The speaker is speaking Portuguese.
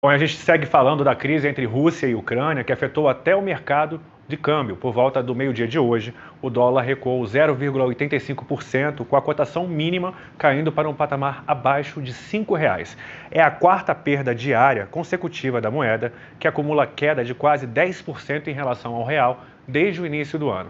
Bom, a gente segue falando da crise entre Rússia e Ucrânia, que afetou até o mercado de câmbio. Por volta do meio-dia de hoje, o dólar recuou 0,85%, com a cotação mínima caindo para um patamar abaixo de R$ 5,00. É a quarta perda diária consecutiva da moeda, que acumula queda de quase 10% em relação ao real desde o início do ano.